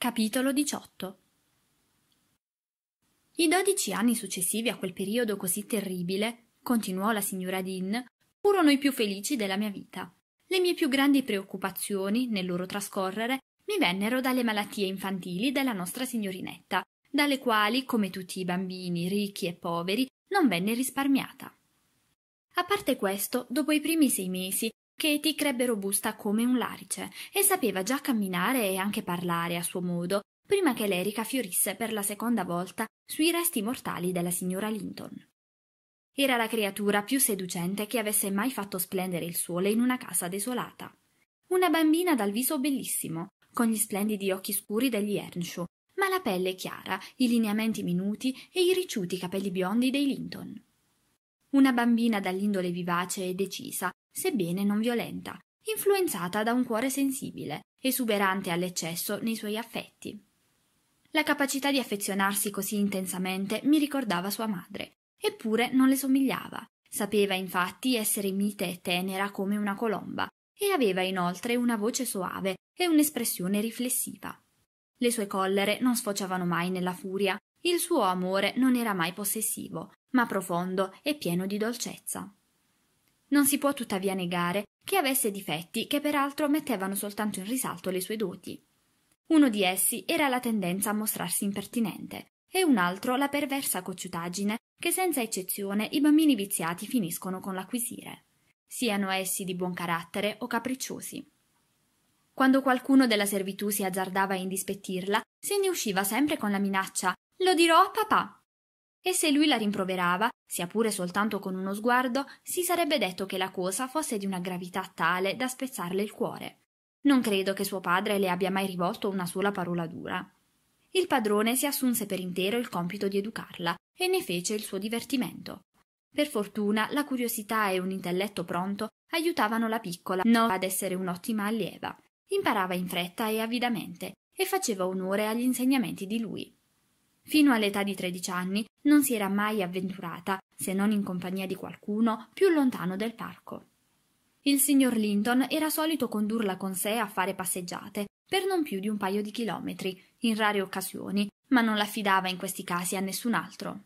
Capitolo 18 I dodici anni successivi a quel periodo così terribile, continuò la signora Dean, furono i più felici della mia vita. Le mie più grandi preoccupazioni, nel loro trascorrere, mi vennero dalle malattie infantili della nostra signorinetta, dalle quali, come tutti i bambini ricchi e poveri, non venne risparmiata. A parte questo, dopo i primi sei mesi Katy crebbe robusta come un larice e sapeva già camminare e anche parlare a suo modo prima che l'erica fiorisse per la seconda volta sui resti mortali della signora Linton. Era la creatura più seducente che avesse mai fatto splendere il sole in una casa desolata. Una bambina dal viso bellissimo, con gli splendidi occhi scuri degli Earnshaw, ma la pelle chiara, i lineamenti minuti e i ricciuti capelli biondi dei Linton. Una bambina dall'indole vivace e decisa, sebbene non violenta, influenzata da un cuore sensibile, esuberante all'eccesso nei suoi affetti. La capacità di affezionarsi così intensamente mi ricordava sua madre, eppure non le somigliava. Sapeva infatti essere mite e tenera come una colomba, e aveva inoltre una voce soave e un'espressione riflessiva. Le sue collere non sfociavano mai nella furia, il suo amore non era mai possessivo, ma profondo e pieno di dolcezza. Non si può tuttavia negare che avesse difetti che peraltro mettevano soltanto in risalto le sue doti. Uno di essi era la tendenza a mostrarsi impertinente e un altro la perversa cocciutaggine che senza eccezione i bambini viziati finiscono con l'acquisire, siano essi di buon carattere o capricciosi. Quando qualcuno della servitù si azzardava a indispettirla, se ne usciva sempre con la minaccia Lo dirò a papà e se lui la rimproverava, sia pure soltanto con uno sguardo, si sarebbe detto che la cosa fosse di una gravità tale da spezzarle il cuore. Non credo che suo padre le abbia mai rivolto una sola parola dura. Il padrone si assunse per intero il compito di educarla e ne fece il suo divertimento. Per fortuna la curiosità e un intelletto pronto aiutavano la piccola no ad essere un'ottima allieva. Imparava in fretta e avidamente e faceva onore agli insegnamenti di lui. Fino all'età di tredici anni non si era mai avventurata, se non in compagnia di qualcuno, più lontano del parco. Il signor Linton era solito condurla con sé a fare passeggiate, per non più di un paio di chilometri, in rare occasioni, ma non l'affidava in questi casi a nessun altro.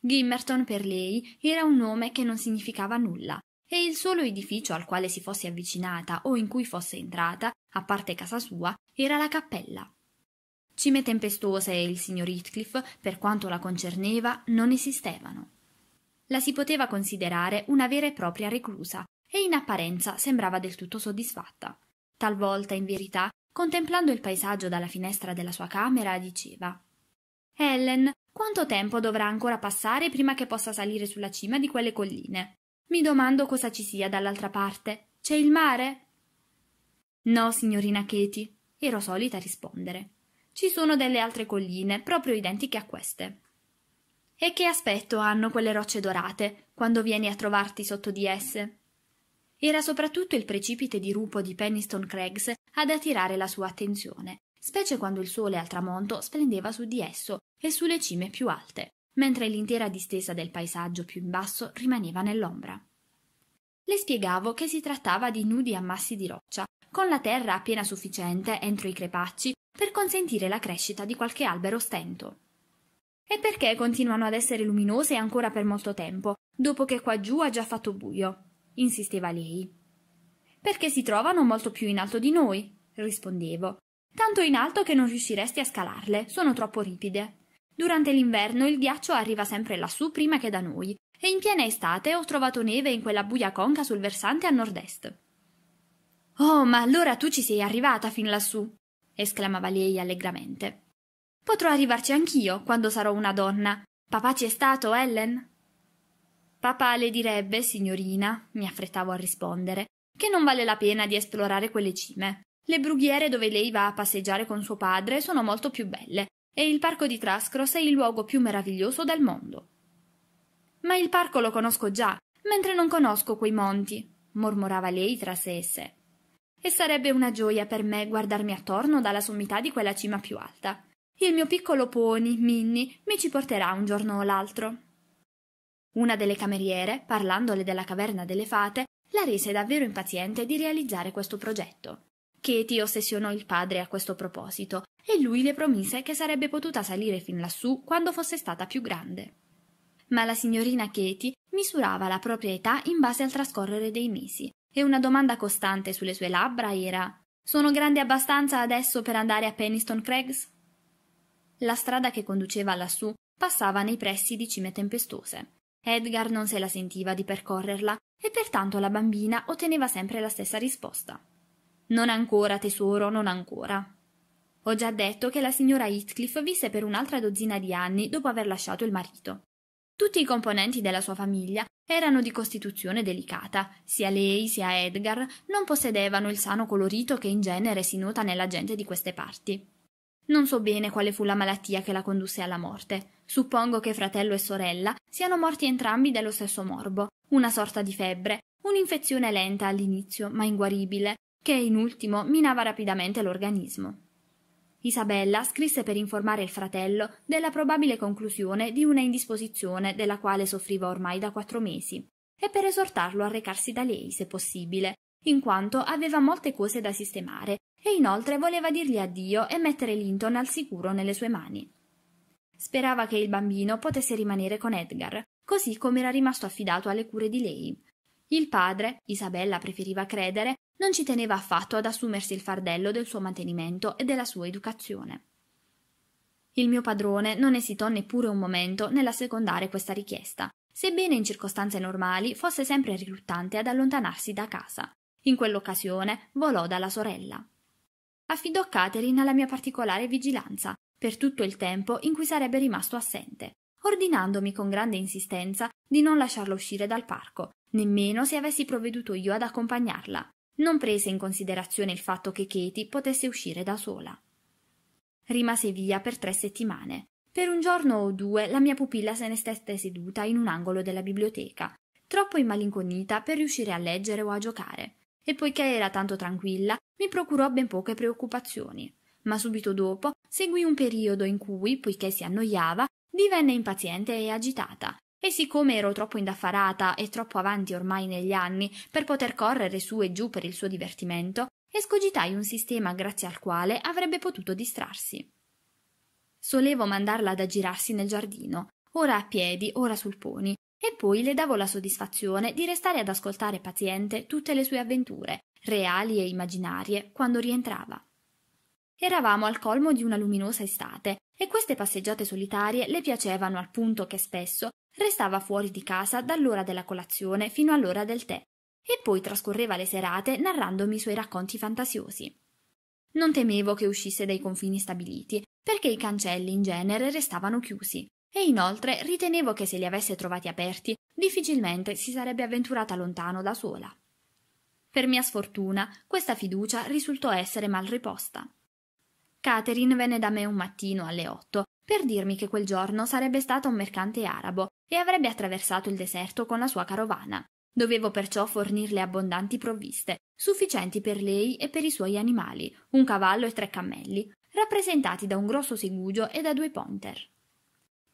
Gimmerton per lei era un nome che non significava nulla, e il solo edificio al quale si fosse avvicinata o in cui fosse entrata, a parte casa sua, era la cappella. Cime tempestose e il signor Heathcliff, per quanto la concerneva, non esistevano. La si poteva considerare una vera e propria reclusa, e in apparenza sembrava del tutto soddisfatta. Talvolta, in verità, contemplando il paesaggio dalla finestra della sua camera, diceva Ellen, quanto tempo dovrà ancora passare prima che possa salire sulla cima di quelle colline? Mi domando cosa ci sia dall'altra parte. C'è il mare? No, signorina Katie, ero solita rispondere. Ci sono delle altre colline, proprio identiche a queste. E che aspetto hanno quelle rocce dorate, quando vieni a trovarti sotto di esse? Era soprattutto il precipite dirupo di Penniston Craigs ad attirare la sua attenzione, specie quando il sole al tramonto splendeva su di esso e sulle cime più alte, mentre l'intera distesa del paesaggio più in basso rimaneva nell'ombra. Le spiegavo che si trattava di nudi ammassi di roccia, con la terra appena sufficiente entro i crepacci per consentire la crescita di qualche albero stento. E perché continuano ad essere luminose ancora per molto tempo, dopo che qua giù ha già fatto buio? insisteva lei. Perché si trovano molto più in alto di noi, rispondevo. Tanto in alto che non riusciresti a scalarle, sono troppo ripide. Durante l'inverno il ghiaccio arriva sempre lassù prima che da noi, e in piena estate ho trovato neve in quella buia conca sul versante a nord-est. Oh, ma allora tu ci sei arrivata fin lassù! esclamava lei allegramente. Potrò arrivarci anch'io quando sarò una donna. Papà ci è stato, Ellen? Papà le direbbe, signorina, mi affrettavo a rispondere, che non vale la pena di esplorare quelle cime. Le brughiere dove lei va a passeggiare con suo padre sono molto più belle e il parco di Trascross è il luogo più meraviglioso del mondo. Ma il parco lo conosco già, mentre non conosco quei monti, mormorava lei tra sé e sé e sarebbe una gioia per me guardarmi attorno dalla sommità di quella cima più alta. Il mio piccolo pony, Minnie, mi ci porterà un giorno o l'altro. Una delle cameriere, parlandole della caverna delle fate, la rese davvero impaziente di realizzare questo progetto. Katie ossessionò il padre a questo proposito e lui le promise che sarebbe potuta salire fin lassù quando fosse stata più grande. Ma la signorina Katie misurava la propria età in base al trascorrere dei mesi e una domanda costante sulle sue labbra era Sono grande abbastanza adesso per andare a Peniston Craigs? La strada che conduceva lassù passava nei pressi di cime tempestose. Edgar non se la sentiva di percorrerla e pertanto la bambina otteneva sempre la stessa risposta. Non ancora, tesoro, non ancora. Ho già detto che la signora Heathcliff visse per un'altra dozzina di anni dopo aver lasciato il marito. Tutti i componenti della sua famiglia erano di costituzione delicata, sia lei sia Edgar non possedevano il sano colorito che in genere si nota nella gente di queste parti. Non so bene quale fu la malattia che la condusse alla morte. Suppongo che fratello e sorella siano morti entrambi dello stesso morbo, una sorta di febbre, un'infezione lenta all'inizio ma inguaribile, che in ultimo minava rapidamente l'organismo. Isabella scrisse per informare il fratello della probabile conclusione di una indisposizione della quale soffriva ormai da quattro mesi e per esortarlo a recarsi da lei se possibile, in quanto aveva molte cose da sistemare e inoltre voleva dirgli addio e mettere Linton al sicuro nelle sue mani. Sperava che il bambino potesse rimanere con Edgar, così come era rimasto affidato alle cure di lei. Il padre, Isabella preferiva credere, non ci teneva affatto ad assumersi il fardello del suo mantenimento e della sua educazione. Il mio padrone non esitò neppure un momento nell'assecondare questa richiesta, sebbene in circostanze normali fosse sempre riluttante ad allontanarsi da casa. In quell'occasione volò dalla sorella. Affidò Caterina alla mia particolare vigilanza per tutto il tempo in cui sarebbe rimasto assente, ordinandomi con grande insistenza di non lasciarla uscire dal parco, nemmeno se avessi provveduto io ad accompagnarla, non prese in considerazione il fatto che Katie potesse uscire da sola. Rimase via per tre settimane. Per un giorno o due la mia pupilla se ne stette seduta in un angolo della biblioteca, troppo immalinconita per riuscire a leggere o a giocare, e poiché era tanto tranquilla, mi procurò ben poche preoccupazioni. Ma subito dopo seguì un periodo in cui, poiché si annoiava, divenne impaziente e agitata, e siccome ero troppo indaffarata e troppo avanti ormai negli anni per poter correre su e giù per il suo divertimento, escogitai un sistema grazie al quale avrebbe potuto distrarsi. Solevo mandarla ad aggirarsi nel giardino, ora a piedi, ora sul pony, e poi le davo la soddisfazione di restare ad ascoltare paziente tutte le sue avventure, reali e immaginarie, quando rientrava. Eravamo al colmo di una luminosa estate e queste passeggiate solitarie le piacevano al punto che spesso Restava fuori di casa dall'ora della colazione fino all'ora del tè e poi trascorreva le serate narrandomi i suoi racconti fantasiosi. Non temevo che uscisse dai confini stabiliti, perché i cancelli in genere restavano chiusi, e inoltre ritenevo che se li avesse trovati aperti, difficilmente si sarebbe avventurata lontano da sola. Per mia sfortuna, questa fiducia risultò essere mal riposta. Catherine venne da me un mattino alle otto per dirmi che quel giorno sarebbe stata un mercante arabo e avrebbe attraversato il deserto con la sua carovana. Dovevo perciò fornirle abbondanti provviste, sufficienti per lei e per i suoi animali, un cavallo e tre cammelli, rappresentati da un grosso segugio e da due ponter.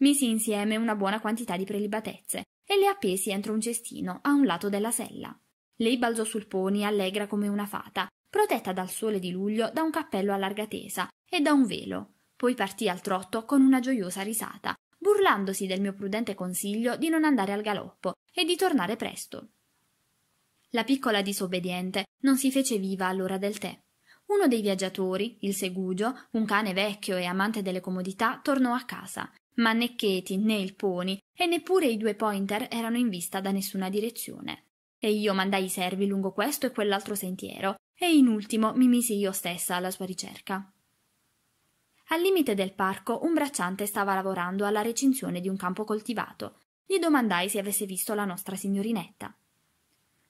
Misi insieme una buona quantità di prelibatezze e le appesi entro un cestino a un lato della sella. Lei balzò sul pony allegra come una fata, protetta dal sole di luglio da un cappello a larga tesa e da un velo. Poi partì al trotto con una gioiosa risata, burlandosi del mio prudente consiglio di non andare al galoppo e di tornare presto. La piccola disobbediente non si fece viva all'ora del tè. Uno dei viaggiatori, il segugio, un cane vecchio e amante delle comodità, tornò a casa, ma né Cheti né il pony e neppure i due pointer erano in vista da nessuna direzione. E io mandai i servi lungo questo e quell'altro sentiero, e in ultimo mi misi io stessa alla sua ricerca. Al limite del parco un bracciante stava lavorando alla recinzione di un campo coltivato. Gli domandai se avesse visto la nostra signorinetta.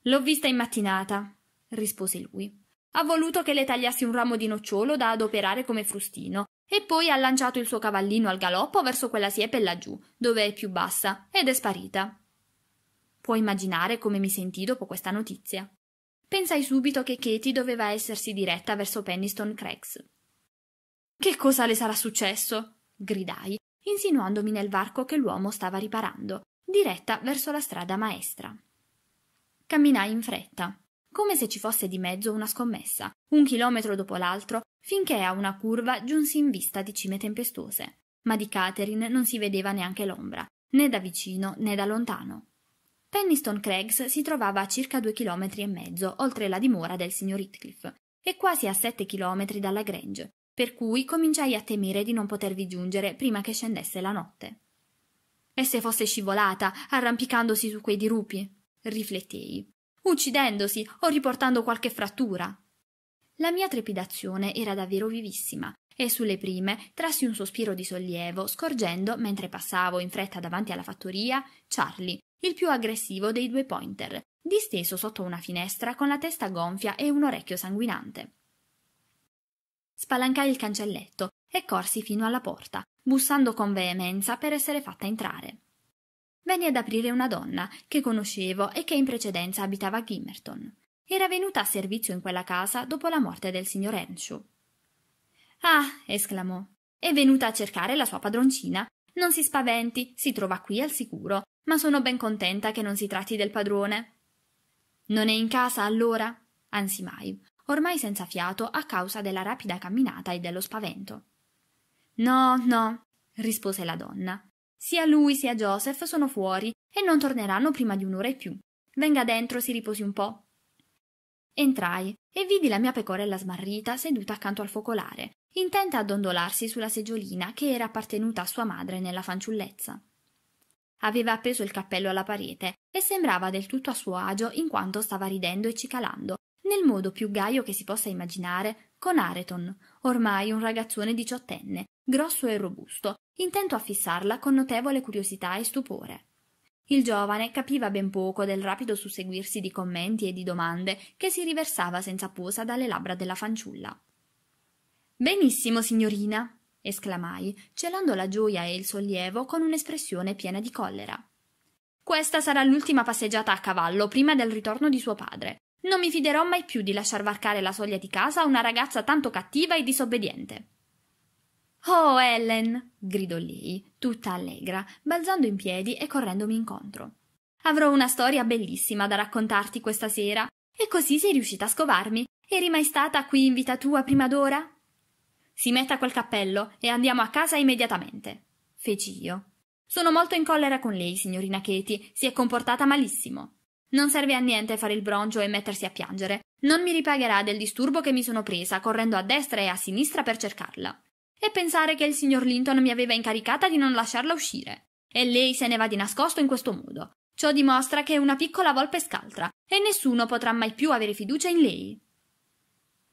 L'ho vista in mattinata, rispose lui. Ha voluto che le tagliassi un ramo di nocciolo da adoperare come frustino, e poi ha lanciato il suo cavallino al galoppo verso quella siepe laggiù, dove è più bassa, ed è sparita. Puoi immaginare come mi sentì dopo questa notizia. Pensai subito che Katie doveva essersi diretta verso Penniston Cracks, che cosa le sarà successo? gridai, insinuandomi nel varco che l'uomo stava riparando, diretta verso la strada maestra. Camminai in fretta, come se ci fosse di mezzo una scommessa, un chilometro dopo l'altro, finché a una curva giunsi in vista di cime tempestose. Ma di Catherine non si vedeva neanche l'ombra, né da vicino né da lontano. Penniston Craigs si trovava a circa due chilometri e mezzo oltre la dimora del signor Heathcliff e quasi a sette chilometri dalla Grange, per cui cominciai a temere di non potervi giungere prima che scendesse la notte. E se fosse scivolata, arrampicandosi su quei dirupi? riflettei, uccidendosi o riportando qualche frattura. La mia trepidazione era davvero vivissima, e sulle prime trassi un sospiro di sollievo, scorgendo, mentre passavo in fretta davanti alla fattoria, Charlie, il più aggressivo dei due pointer, disteso sotto una finestra con la testa gonfia e un orecchio sanguinante spalancai il cancelletto e corsi fino alla porta, bussando con veemenza per essere fatta entrare. Venne ad aprire una donna che conoscevo e che in precedenza abitava a Gimmerton. Era venuta a servizio in quella casa dopo la morte del signor Henshaw. Ah, esclamò, è venuta a cercare la sua padroncina. Non si spaventi, si trova qui al sicuro, ma sono ben contenta che non si tratti del padrone. Non è in casa allora? ansimai, ormai senza fiato a causa della rapida camminata e dello spavento. No, no, rispose la donna. Sia lui sia Joseph sono fuori e non torneranno prima di un'ora e più. Venga dentro, si riposi un po'. Entrai e vidi la mia pecorella smarrita seduta accanto al focolare, intenta a dondolarsi sulla seggiolina che era appartenuta a sua madre nella fanciullezza. Aveva appeso il cappello alla parete e sembrava del tutto a suo agio in quanto stava ridendo e cicalando, nel modo più gaio che si possa immaginare, con Areton, ormai un ragazzone diciottenne, grosso e robusto, intento a fissarla con notevole curiosità e stupore. Il giovane capiva ben poco del rapido susseguirsi di commenti e di domande che si riversava senza posa dalle labbra della fanciulla. Benissimo, signorina, esclamai, celando la gioia e il sollievo con un'espressione piena di collera. Questa sarà l'ultima passeggiata a cavallo prima del ritorno di suo padre. Non mi fiderò mai più di lasciar varcare la soglia di casa a una ragazza tanto cattiva e disobbediente. Oh, Ellen! gridò lei, tutta allegra, balzando in piedi e correndomi incontro. Avrò una storia bellissima da raccontarti questa sera. E così sei riuscita a scovarmi. Eri mai stata qui in vita tua prima d'ora? Si metta quel cappello e andiamo a casa immediatamente, feci io. Sono molto in collera con lei, signorina Katie. Si è comportata malissimo. Non serve a niente fare il broncio e mettersi a piangere. Non mi ripagherà del disturbo che mi sono presa correndo a destra e a sinistra per cercarla. E pensare che il signor Linton mi aveva incaricata di non lasciarla uscire. E lei se ne va di nascosto in questo modo. Ciò dimostra che è una piccola volpe scaltra e nessuno potrà mai più avere fiducia in lei.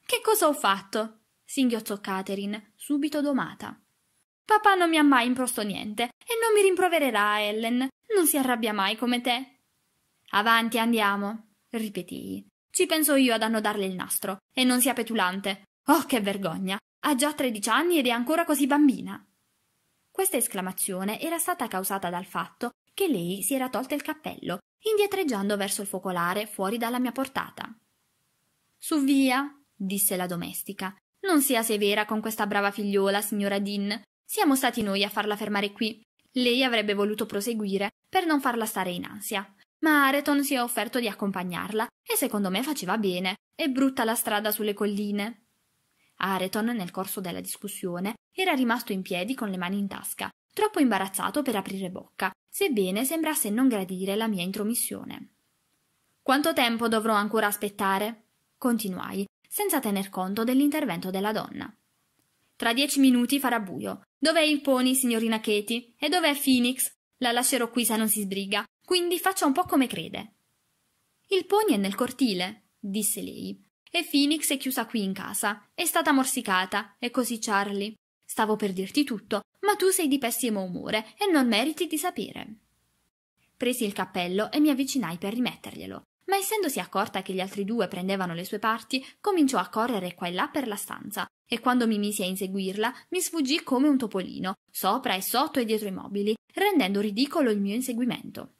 Che cosa ho fatto? singhiozzò Catherine, subito domata. Papà non mi ha mai imposto niente e non mi rimprovererà, Ellen. Non si arrabbia mai come te. Avanti, andiamo, ripetii. Ci penso io ad annodarle il nastro, e non sia petulante. Oh, che vergogna! Ha già tredici anni ed è ancora così bambina. Questa esclamazione era stata causata dal fatto che lei si era tolta il cappello, indietreggiando verso il focolare fuori dalla mia portata. Su via, disse la domestica. Non sia severa con questa brava figliola, signora Dean. Siamo stati noi a farla fermare qui. Lei avrebbe voluto proseguire per non farla stare in ansia ma Areton si è offerto di accompagnarla e secondo me faceva bene, è brutta la strada sulle colline. Areton, nel corso della discussione, era rimasto in piedi con le mani in tasca, troppo imbarazzato per aprire bocca, sebbene sembrasse non gradire la mia intromissione. Quanto tempo dovrò ancora aspettare? continuai, senza tener conto dell'intervento della donna. Tra dieci minuti farà buio. Dov'è il pony, signorina Katie? E dov'è Phoenix? La lascerò qui se non si sbriga. Quindi faccia un po' come crede. Il pony è nel cortile, disse lei. E Phoenix è chiusa qui in casa. È stata morsicata, e così Charlie. Stavo per dirti tutto, ma tu sei di pessimo umore e non meriti di sapere. Presi il cappello e mi avvicinai per rimetterglielo, ma essendosi accorta che gli altri due prendevano le sue parti, cominciò a correre qua e là per la stanza, e quando mi misi a inseguirla, mi sfuggì come un topolino, sopra e sotto e dietro i mobili, rendendo ridicolo il mio inseguimento.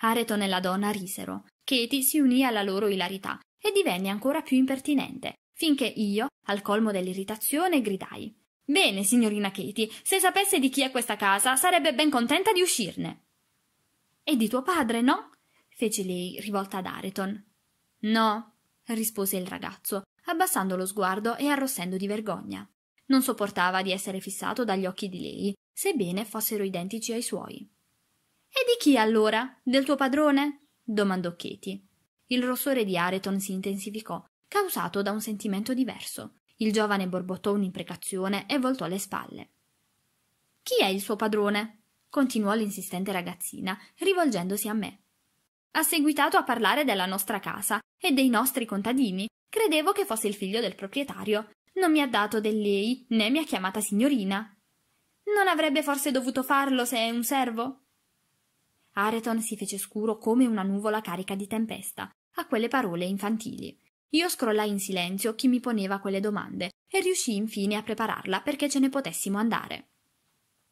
Areton e la donna risero. Katie si unì alla loro ilarità e divenne ancora più impertinente, finché io, al colmo dell'irritazione, gridai. Bene, signorina Katie, se sapesse di chi è questa casa, sarebbe ben contenta di uscirne. E di tuo padre, no? fece lei, rivolta ad Areton. No, rispose il ragazzo, abbassando lo sguardo e arrossendo di vergogna. Non sopportava di essere fissato dagli occhi di lei, sebbene fossero identici ai suoi. E di chi allora? Del tuo padrone? domandò Katie. Il rossore di Areton si intensificò, causato da un sentimento diverso. Il giovane borbottò un'imprecazione e voltò le spalle. Chi è il suo padrone? continuò l'insistente ragazzina, rivolgendosi a me. Ha seguitato a parlare della nostra casa e dei nostri contadini. Credevo che fosse il figlio del proprietario. Non mi ha dato del lei né mi ha chiamata signorina. Non avrebbe forse dovuto farlo se è un servo? Areton si fece scuro come una nuvola carica di tempesta a quelle parole infantili. Io scrollai in silenzio chi mi poneva quelle domande e riuscii infine a prepararla perché ce ne potessimo andare.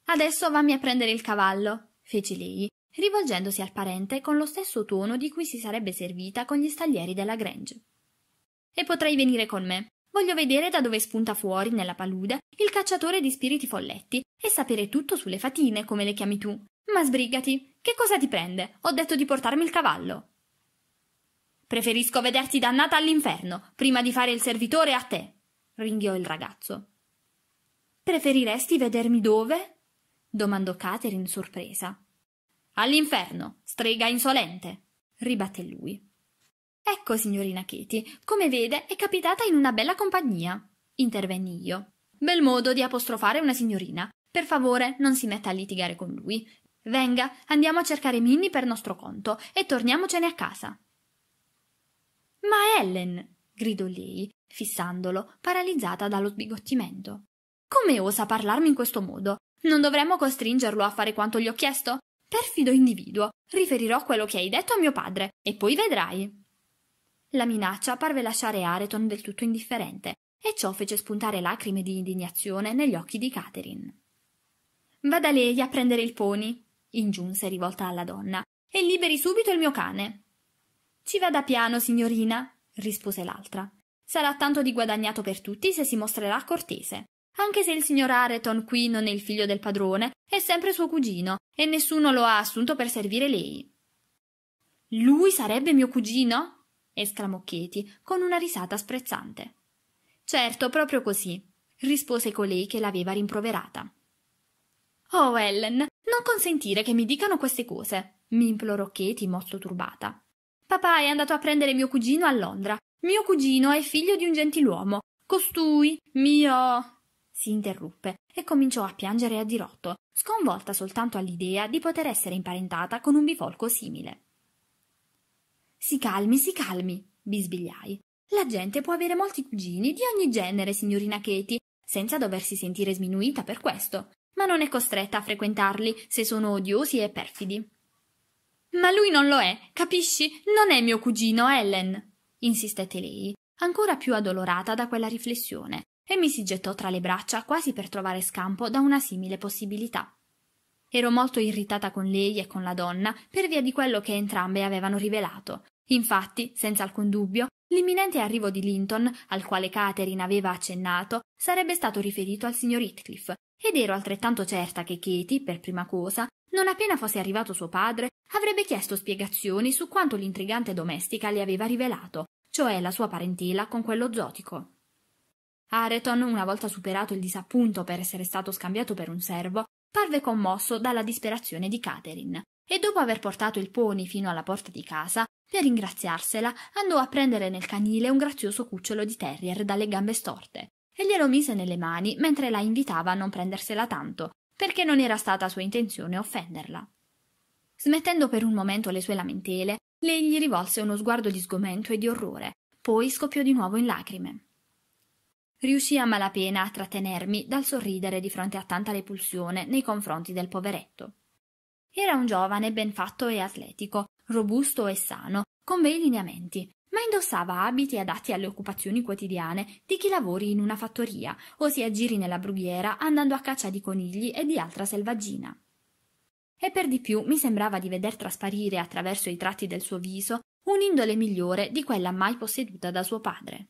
Adesso vammi a prendere il cavallo, fece lei, rivolgendosi al parente con lo stesso tono di cui si sarebbe servita con gli staglieri della Grange. E potrai venire con me. Voglio vedere da dove spunta fuori, nella palude, il cacciatore di spiriti folletti e sapere tutto sulle fatine, come le chiami tu. Ma sbrigati, che cosa ti prende? Ho detto di portarmi il cavallo. Preferisco vederti dannata all'inferno prima di fare il servitore a te, ringhiò il ragazzo. Preferiresti vedermi dove? domandò Catherine sorpresa. All'inferno, strega insolente, ribatté lui. Ecco, signorina Katie, come vede è capitata in una bella compagnia, intervenni io. Bel modo di apostrofare una signorina. Per favore, non si metta a litigare con lui. Venga, andiamo a cercare Minnie per nostro conto e torniamocene a casa. Ma Ellen, gridò lei, fissandolo, paralizzata dallo sbigottimento. Come osa parlarmi in questo modo? Non dovremmo costringerlo a fare quanto gli ho chiesto? Perfido individuo, riferirò quello che hai detto a mio padre, e poi vedrai. La minaccia parve lasciare Areton del tutto indifferente, e ciò fece spuntare lacrime di indignazione negli occhi di Catherine. Vada lei a prendere il pony, ingiunse rivolta alla donna, e liberi subito il mio cane. Ci vada piano, signorina, rispose l'altra. Sarà tanto di guadagnato per tutti se si mostrerà cortese. Anche se il signor Areton qui non è il figlio del padrone, è sempre suo cugino, e nessuno lo ha assunto per servire lei. Lui sarebbe mio cugino? esclamò Katie, con una risata sprezzante. Certo, proprio così, rispose colei che l'aveva rimproverata. Oh, Ellen, non consentire che mi dicano queste cose, mi implorò Katie molto turbata. Papà è andato a prendere mio cugino a Londra. Mio cugino è figlio di un gentiluomo. Costui, mio. si interruppe e cominciò a piangere a dirotto, sconvolta soltanto all'idea di poter essere imparentata con un bifolco simile. Si calmi, si calmi, bisbigliai. La gente può avere molti cugini di ogni genere, signorina Katie, senza doversi sentire sminuita per questo ma non è costretta a frequentarli se sono odiosi e perfidi. Ma lui non lo è, capisci? Non è mio cugino, Ellen, insistette lei, ancora più addolorata da quella riflessione, e mi si gettò tra le braccia quasi per trovare scampo da una simile possibilità. Ero molto irritata con lei e con la donna per via di quello che entrambe avevano rivelato. Infatti, senza alcun dubbio, l'imminente arrivo di Linton, al quale Catherine aveva accennato, sarebbe stato riferito al signor Heathcliff, ed ero altrettanto certa che Katie, per prima cosa, non appena fosse arrivato suo padre, avrebbe chiesto spiegazioni su quanto l'intrigante domestica le aveva rivelato, cioè la sua parentela con quello zotico. Areton, una volta superato il disappunto per essere stato scambiato per un servo, parve commosso dalla disperazione di Catherine e dopo aver portato il pony fino alla porta di casa, per ringraziarsela, andò a prendere nel canile un grazioso cucciolo di terrier dalle gambe storte, e glielo mise nelle mani mentre la invitava a non prendersela tanto, perché non era stata sua intenzione offenderla. Smettendo per un momento le sue lamentele, lei gli rivolse uno sguardo di sgomento e di orrore, poi scoppiò di nuovo in lacrime. Riuscì a malapena a trattenermi dal sorridere di fronte a tanta repulsione nei confronti del poveretto. Era un giovane ben fatto e atletico, robusto e sano, con bei lineamenti, indossava abiti adatti alle occupazioni quotidiane di chi lavori in una fattoria o si aggiri nella brughiera andando a caccia di conigli e di altra selvaggina. E per di più mi sembrava di veder trasparire attraverso i tratti del suo viso un'indole migliore di quella mai posseduta da suo padre.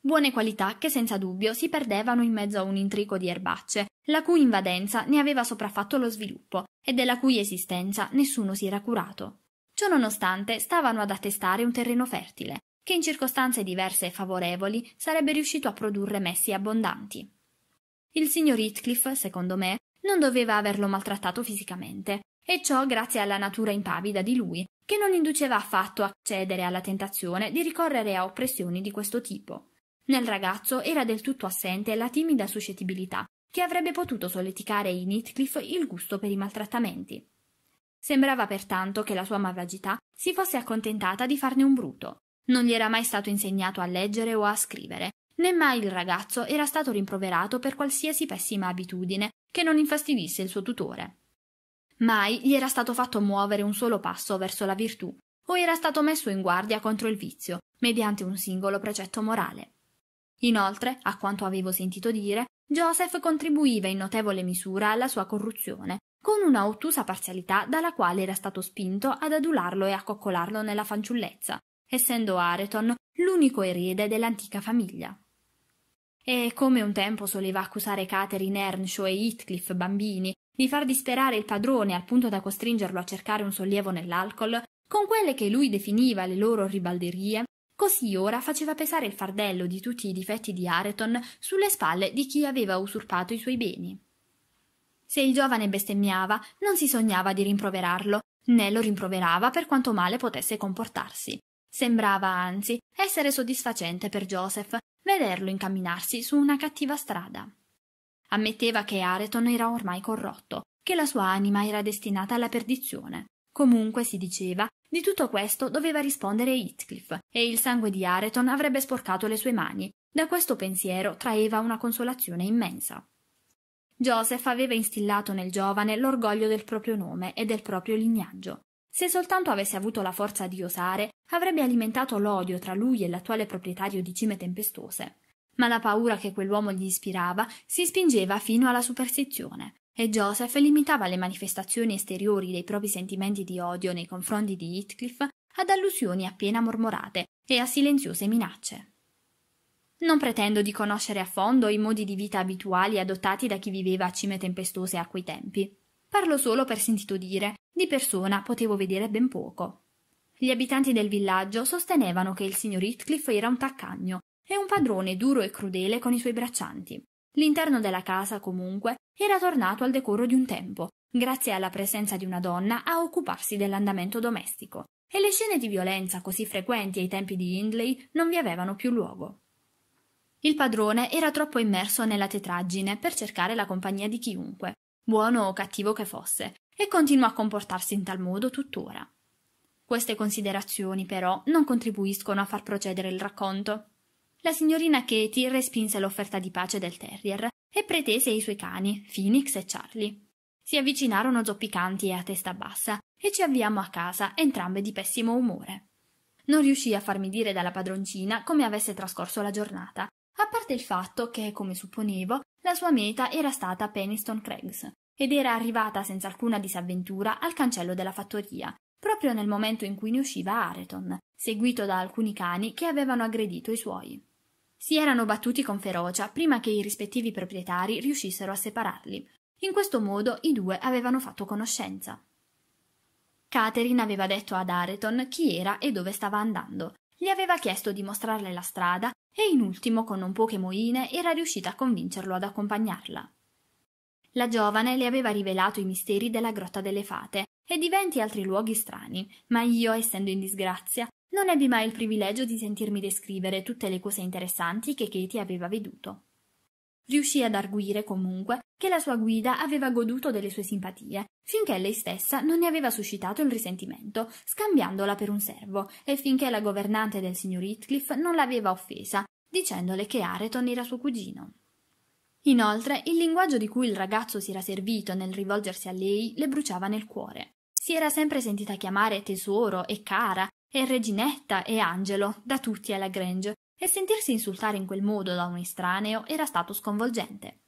Buone qualità che senza dubbio si perdevano in mezzo a un intrico di erbacce, la cui invadenza ne aveva sopraffatto lo sviluppo e della cui esistenza nessuno si era curato. Ciononostante, stavano ad attestare un terreno fertile, che in circostanze diverse e favorevoli sarebbe riuscito a produrre messi abbondanti. Il signor Heathcliff, secondo me, non doveva averlo maltrattato fisicamente, e ciò grazie alla natura impavida di lui, che non induceva affatto a cedere alla tentazione di ricorrere a oppressioni di questo tipo. Nel ragazzo era del tutto assente la timida suscettibilità che avrebbe potuto solleticare in Heathcliff il gusto per i maltrattamenti. Sembrava pertanto che la sua malvagità si fosse accontentata di farne un bruto. Non gli era mai stato insegnato a leggere o a scrivere, né mai il ragazzo era stato rimproverato per qualsiasi pessima abitudine che non infastidisse il suo tutore. Mai gli era stato fatto muovere un solo passo verso la virtù, o era stato messo in guardia contro il vizio, mediante un singolo precetto morale. Inoltre, a quanto avevo sentito dire, Joseph contribuiva in notevole misura alla sua corruzione, con una ottusa parzialità dalla quale era stato spinto ad adularlo e a coccolarlo nella fanciullezza, essendo Areton l'unico erede dell'antica famiglia. E come un tempo soleva accusare Catherine Earnshaw e Heathcliff bambini di far disperare il padrone al punto da costringerlo a cercare un sollievo nell'alcol, con quelle che lui definiva le loro ribalderie, così ora faceva pesare il fardello di tutti i difetti di Areton sulle spalle di chi aveva usurpato i suoi beni. Se il giovane bestemmiava, non si sognava di rimproverarlo, né lo rimproverava per quanto male potesse comportarsi. Sembrava anzi essere soddisfacente per Joseph vederlo incamminarsi su una cattiva strada. Ammetteva che Areton era ormai corrotto, che la sua anima era destinata alla perdizione. Comunque, si diceva, di tutto questo doveva rispondere Heathcliff, e il sangue di Areton avrebbe sporcato le sue mani. Da questo pensiero traeva una consolazione immensa. Joseph aveva instillato nel giovane l'orgoglio del proprio nome e del proprio lignaggio. Se soltanto avesse avuto la forza di osare, avrebbe alimentato l'odio tra lui e l'attuale proprietario di Cime Tempestose. Ma la paura che quell'uomo gli ispirava si spingeva fino alla superstizione, e Joseph limitava le manifestazioni esteriori dei propri sentimenti di odio nei confronti di Heathcliff ad allusioni appena mormorate e a silenziose minacce. Non pretendo di conoscere a fondo i modi di vita abituali adottati da chi viveva a cime tempestose a quei tempi. Parlo solo per sentito dire, di persona potevo vedere ben poco. Gli abitanti del villaggio sostenevano che il signor Heathcliff era un taccagno e un padrone duro e crudele con i suoi braccianti. L'interno della casa, comunque, era tornato al decoro di un tempo, grazie alla presenza di una donna a occuparsi dell'andamento domestico, e le scene di violenza così frequenti ai tempi di Hindley non vi avevano più luogo. Il padrone era troppo immerso nella tetraggine per cercare la compagnia di chiunque, buono o cattivo che fosse, e continua a comportarsi in tal modo tuttora. Queste considerazioni, però, non contribuiscono a far procedere il racconto. La signorina Katie respinse l'offerta di pace del terrier e pretese i suoi cani, Phoenix e Charlie. Si avvicinarono zoppicanti e a testa bassa e ci avviammo a casa, entrambe di pessimo umore. Non riuscii a farmi dire dalla padroncina come avesse trascorso la giornata a parte il fatto che, come supponevo, la sua meta era stata Peniston Craigs ed era arrivata senza alcuna disavventura al cancello della fattoria, proprio nel momento in cui ne usciva Areton, seguito da alcuni cani che avevano aggredito i suoi. Si erano battuti con ferocia prima che i rispettivi proprietari riuscissero a separarli. In questo modo i due avevano fatto conoscenza. Catherine aveva detto ad Areton chi era e dove stava andando, gli aveva chiesto di mostrarle la strada e in ultimo con non poche moine era riuscita a convincerlo ad accompagnarla. La giovane le aveva rivelato i misteri della grotta delle fate e di venti altri luoghi strani, ma io, essendo in disgrazia, non ebbi mai il privilegio di sentirmi descrivere tutte le cose interessanti che Katie aveva veduto. Riuscì ad arguire comunque che la sua guida aveva goduto delle sue simpatie, finché lei stessa non ne aveva suscitato il risentimento, scambiandola per un servo, e finché la governante del signor Heathcliff non l'aveva offesa, dicendole che Areton era suo cugino. Inoltre, il linguaggio di cui il ragazzo si era servito nel rivolgersi a lei le bruciava nel cuore. Si era sempre sentita chiamare tesoro e cara e reginetta e angelo da tutti alla Grange e sentirsi insultare in quel modo da un estraneo era stato sconvolgente.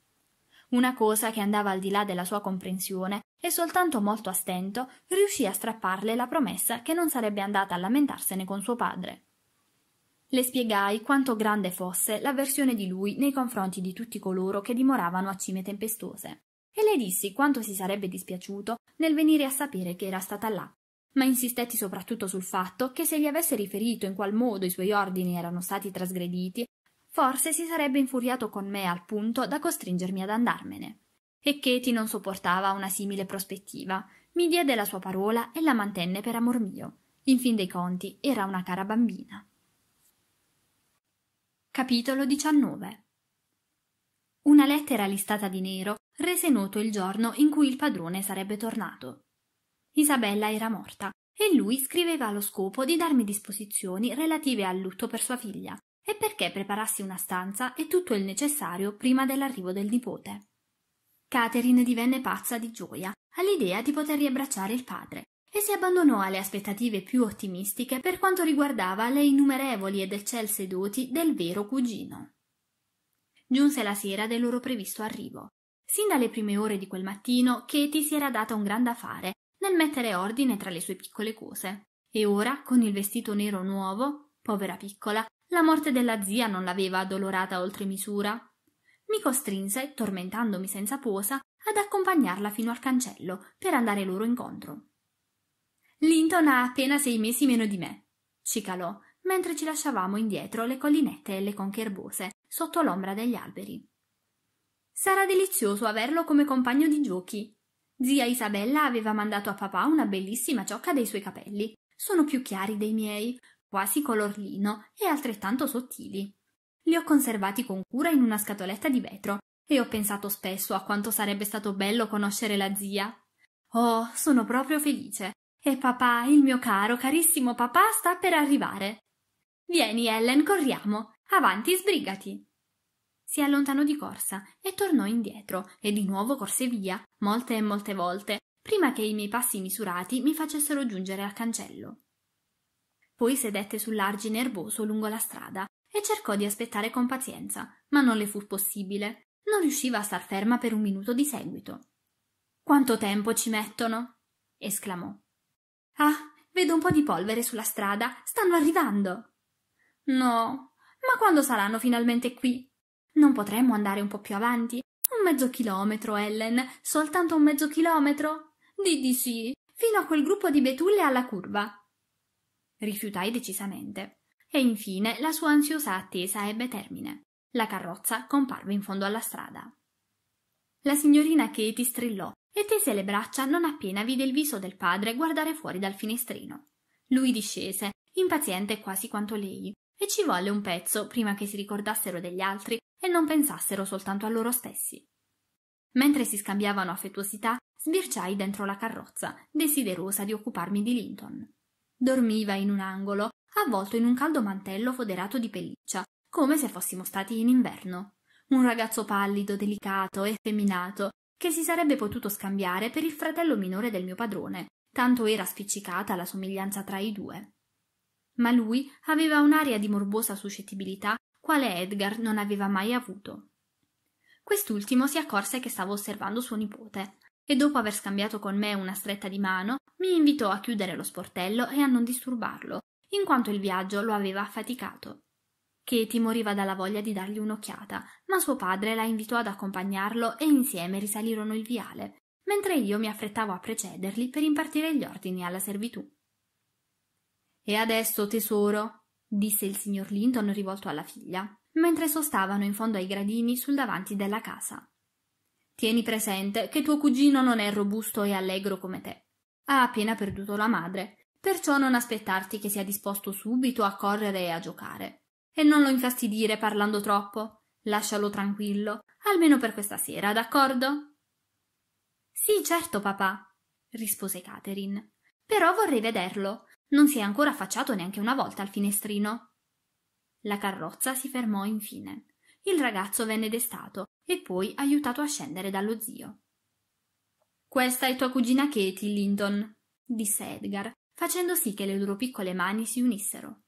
Una cosa che andava al di là della sua comprensione e soltanto molto a stento riuscì a strapparle la promessa che non sarebbe andata a lamentarsene con suo padre. Le spiegai quanto grande fosse l'avversione di lui nei confronti di tutti coloro che dimoravano a cime tempestose e le dissi quanto si sarebbe dispiaciuto nel venire a sapere che era stata là ma insistetti soprattutto sul fatto che se gli avesse riferito in qual modo i suoi ordini erano stati trasgrediti, forse si sarebbe infuriato con me al punto da costringermi ad andarmene. E Katie non sopportava una simile prospettiva, mi diede la sua parola e la mantenne per amor mio. In fin dei conti era una cara bambina. Capitolo 19 Una lettera listata di nero rese noto il giorno in cui il padrone sarebbe tornato. Isabella era morta e lui scriveva allo scopo di darmi disposizioni relative al lutto per sua figlia e perché preparassi una stanza e tutto il necessario prima dell'arrivo del nipote. Catherine divenne pazza di gioia all'idea di poter riabbracciare il padre e si abbandonò alle aspettative più ottimistiche per quanto riguardava le innumerevoli ed eccelse doti del vero cugino. Giunse la sera del loro previsto arrivo. Sin dalle prime ore di quel mattino Katie si era data un gran da fare nel mettere ordine tra le sue piccole cose. E ora, con il vestito nero nuovo, povera piccola, la morte della zia non l'aveva addolorata oltre misura. Mi costrinse, tormentandomi senza posa, ad accompagnarla fino al cancello per andare loro incontro. Linton ha appena sei mesi meno di me, ci calò, mentre ci lasciavamo indietro le collinette e le conche erbose, sotto l'ombra degli alberi. Sarà delizioso averlo come compagno di giochi, Zia Isabella aveva mandato a papà una bellissima ciocca dei suoi capelli. Sono più chiari dei miei, quasi color lino e altrettanto sottili. Li ho conservati con cura in una scatoletta di vetro e ho pensato spesso a quanto sarebbe stato bello conoscere la zia. Oh, sono proprio felice. E papà, il mio caro, carissimo papà, sta per arrivare. Vieni, Ellen, corriamo. Avanti, sbrigati si allontanò di corsa e tornò indietro e di nuovo corse via molte e molte volte prima che i miei passi misurati mi facessero giungere al cancello. Poi sedette sull'argine erboso lungo la strada e cercò di aspettare con pazienza, ma non le fu possibile. Non riusciva a star ferma per un minuto di seguito. Quanto tempo ci mettono? esclamò. Ah, vedo un po' di polvere sulla strada. Stanno arrivando. No, ma quando saranno finalmente qui? Non potremmo andare un po' più avanti? Un mezzo chilometro, Ellen, soltanto un mezzo chilometro? Di di sì, fino a quel gruppo di betulle alla curva. Rifiutai decisamente. E infine la sua ansiosa attesa ebbe termine. La carrozza comparve in fondo alla strada. La signorina Katie strillò e tese le braccia non appena vide il viso del padre guardare fuori dal finestrino. Lui discese, impaziente quasi quanto lei, e ci volle un pezzo prima che si ricordassero degli altri e non pensassero soltanto a loro stessi. Mentre si scambiavano affettuosità, sbirciai dentro la carrozza, desiderosa di occuparmi di Linton. Dormiva in un angolo, avvolto in un caldo mantello foderato di pelliccia, come se fossimo stati in inverno. Un ragazzo pallido, delicato, effeminato, che si sarebbe potuto scambiare per il fratello minore del mio padrone, tanto era spiccicata la somiglianza tra i due ma lui aveva un'aria di morbosa suscettibilità quale Edgar non aveva mai avuto. Quest'ultimo si accorse che stavo osservando suo nipote e dopo aver scambiato con me una stretta di mano mi invitò a chiudere lo sportello e a non disturbarlo, in quanto il viaggio lo aveva affaticato. Katie moriva dalla voglia di dargli un'occhiata, ma suo padre la invitò ad accompagnarlo e insieme risalirono il viale, mentre io mi affrettavo a precederli per impartire gli ordini alla servitù. E adesso, tesoro, disse il signor Linton rivolto alla figlia, mentre sostavano in fondo ai gradini sul davanti della casa. Tieni presente che tuo cugino non è robusto e allegro come te. Ha appena perduto la madre, perciò non aspettarti che sia disposto subito a correre e a giocare. E non lo infastidire parlando troppo. Lascialo tranquillo, almeno per questa sera, d'accordo? Sì, certo, papà, rispose Catherine. Però vorrei vederlo. Non si è ancora affacciato neanche una volta al finestrino. La carrozza si fermò infine. Il ragazzo venne destato e poi aiutato a scendere dallo zio. Questa è tua cugina Katie, Linton, disse Edgar, facendo sì che le loro piccole mani si unissero.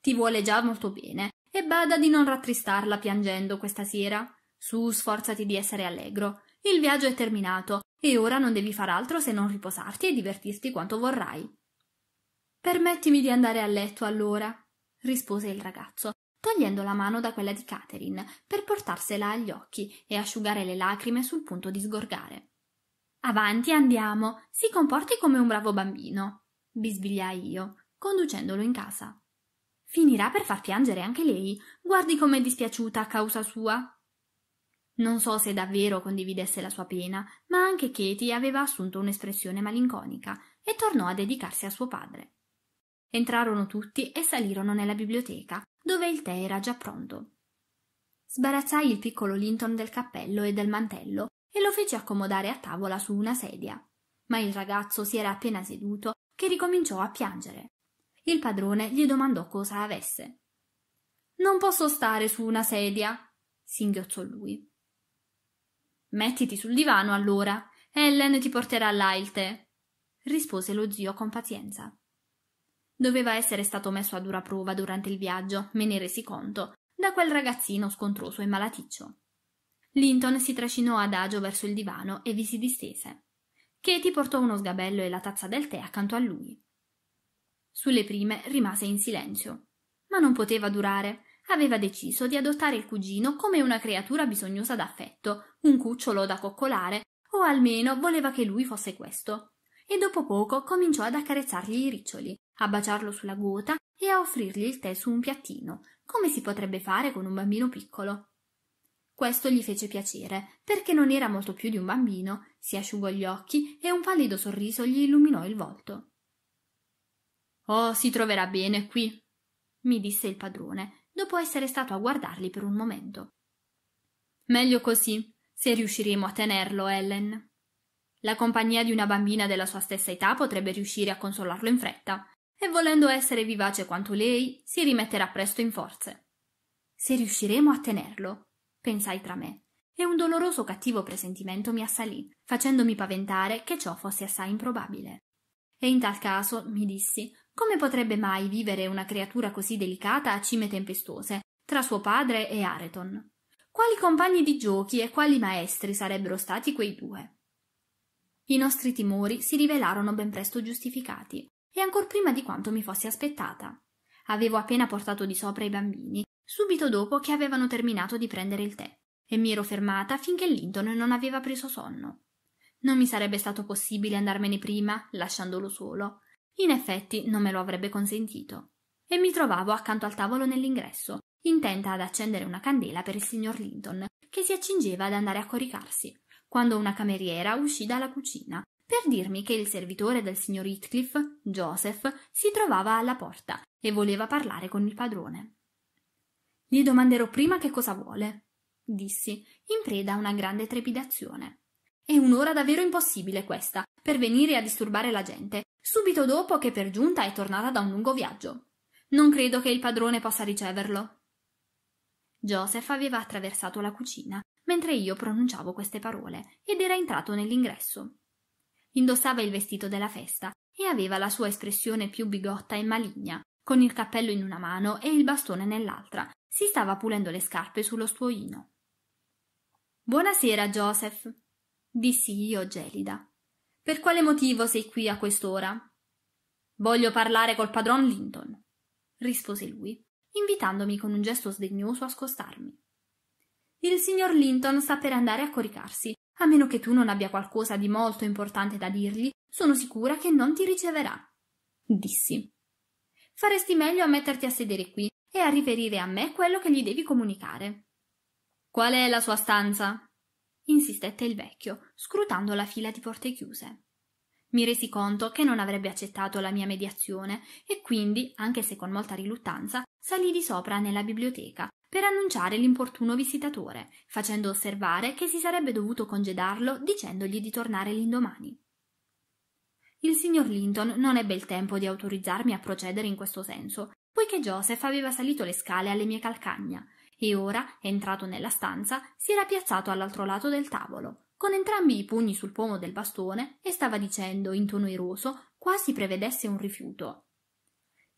Ti vuole già molto bene e bada di non rattristarla piangendo questa sera. Su, sforzati di essere allegro. Il viaggio è terminato e ora non devi far altro se non riposarti e divertirti quanto vorrai. Permettimi di andare a letto allora, rispose il ragazzo, togliendo la mano da quella di Catherine per portarsela agli occhi e asciugare le lacrime sul punto di sgorgare. Avanti andiamo, si comporti come un bravo bambino, bisbigliai io, conducendolo in casa. Finirà per far piangere anche lei, guardi com'è dispiaciuta a causa sua. Non so se davvero condividesse la sua pena, ma anche Katie aveva assunto un'espressione malinconica e tornò a dedicarsi a suo padre. Entrarono tutti e salirono nella biblioteca, dove il tè era già pronto. Sbarazzai il piccolo Linton del cappello e del mantello e lo feci accomodare a tavola su una sedia. Ma il ragazzo si era appena seduto che ricominciò a piangere. Il padrone gli domandò cosa avesse. Non posso stare su una sedia, singhiozzò lui. Mettiti sul divano allora. Ellen ti porterà là il tè, rispose lo zio con pazienza. Doveva essere stato messo a dura prova durante il viaggio, me ne resi conto, da quel ragazzino scontroso e malaticcio. Linton si trascinò adagio verso il divano e vi si distese. Katie portò uno sgabello e la tazza del tè accanto a lui. Sulle prime rimase in silenzio. Ma non poteva durare. Aveva deciso di adottare il cugino come una creatura bisognosa d'affetto, un cucciolo da coccolare, o almeno voleva che lui fosse questo. E dopo poco cominciò ad accarezzargli i riccioli, a baciarlo sulla gota e a offrirgli il tè su un piattino, come si potrebbe fare con un bambino piccolo. Questo gli fece piacere, perché non era molto più di un bambino, si asciugò gli occhi e un pallido sorriso gli illuminò il volto. Oh, si troverà bene qui, mi disse il padrone, dopo essere stato a guardarli per un momento. Meglio così, se riusciremo a tenerlo, Ellen. La compagnia di una bambina della sua stessa età potrebbe riuscire a consolarlo in fretta, e volendo essere vivace quanto lei, si rimetterà presto in forze. Se riusciremo a tenerlo, pensai tra me, e un doloroso cattivo presentimento mi assalì, facendomi paventare che ciò fosse assai improbabile. E in tal caso, mi dissi, come potrebbe mai vivere una creatura così delicata a cime tempestose, tra suo padre e Areton? Quali compagni di giochi e quali maestri sarebbero stati quei due? I nostri timori si rivelarono ben presto giustificati, e ancor prima di quanto mi fossi aspettata. Avevo appena portato di sopra i bambini, subito dopo che avevano terminato di prendere il tè, e mi ero fermata finché Linton non aveva preso sonno. Non mi sarebbe stato possibile andarmene prima, lasciandolo solo. In effetti non me lo avrebbe consentito. E mi trovavo accanto al tavolo nell'ingresso, intenta ad accendere una candela per il signor Linton, che si accingeva ad andare a coricarsi, quando una cameriera uscì dalla cucina per dirmi che il servitore del signor Heathcliff, Joseph, si trovava alla porta e voleva parlare con il padrone. Gli domanderò prima che cosa vuole, dissi, in preda a una grande trepidazione. È un'ora davvero impossibile questa, per venire a disturbare la gente, subito dopo che per giunta è tornata da un lungo viaggio. Non credo che il padrone possa riceverlo. Joseph aveva attraversato la cucina mentre io pronunciavo queste parole ed era entrato nell'ingresso indossava il vestito della festa e aveva la sua espressione più bigotta e maligna, con il cappello in una mano e il bastone nell'altra. Si stava pulendo le scarpe sullo stuoino. Buonasera, Joseph, dissi io gelida. Per quale motivo sei qui a quest'ora? Voglio parlare col padron Linton, rispose lui, invitandomi con un gesto sdegnoso a scostarmi. Il signor Linton sta per andare a coricarsi a meno che tu non abbia qualcosa di molto importante da dirgli, sono sicura che non ti riceverà. Dissi. Faresti meglio a metterti a sedere qui e a riferire a me quello che gli devi comunicare. Qual è la sua stanza? insistette il vecchio, scrutando la fila di porte chiuse. Mi resi conto che non avrebbe accettato la mia mediazione e quindi, anche se con molta riluttanza, salì di sopra nella biblioteca per annunciare l'importuno visitatore, facendo osservare che si sarebbe dovuto congedarlo dicendogli di tornare l'indomani. Il signor Linton non ebbe il tempo di autorizzarmi a procedere in questo senso, poiché Joseph aveva salito le scale alle mie calcagna e ora, entrato nella stanza, si era piazzato all'altro lato del tavolo, con entrambi i pugni sul pomo del bastone e stava dicendo in tono iroso, quasi prevedesse un rifiuto.